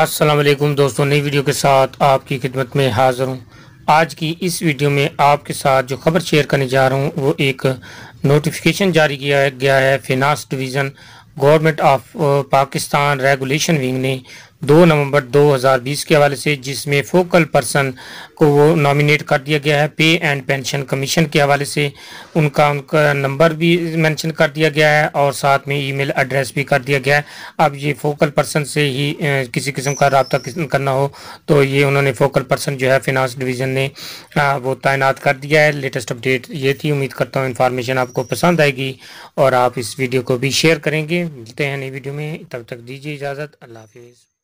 असलम दोस्तों नई वीडियो के साथ आपकी खिदमत में हाज़िर हूँ आज की इस वीडियो में आपके साथ जो खबर शेयर करने जा रहा हूँ वो एक नोटिफिकेशन जारी किया गया है finance division government of Pakistan regulation wing ने 2 नवंबर 2020 के हवाले से जिसमें फोकल पर्सन को वो नॉमिनेट कर दिया गया है पे एंड पेंशन कमीशन के हवाले से उनका उनका नंबर भी मेंशन कर दिया गया है और साथ में ईमेल एड्रेस भी कर दिया गया है अब ये फोकल पर्सन से ही किसी किस्म का रबता करना हो तो ये उन्होंने फोकल पर्सन जो है फिनांस डिवीज़न ने वो तैनात कर दिया है लेटेस्ट अपडेट ये थी उम्मीद करता हूँ इन्फॉर्मेशन आपको पसंद आएगी और आप इस वीडियो को भी शेयर करेंगे मिलते हैं नई वीडियो में तब तक दीजिए इजाज़त अल्लाह हाफिज़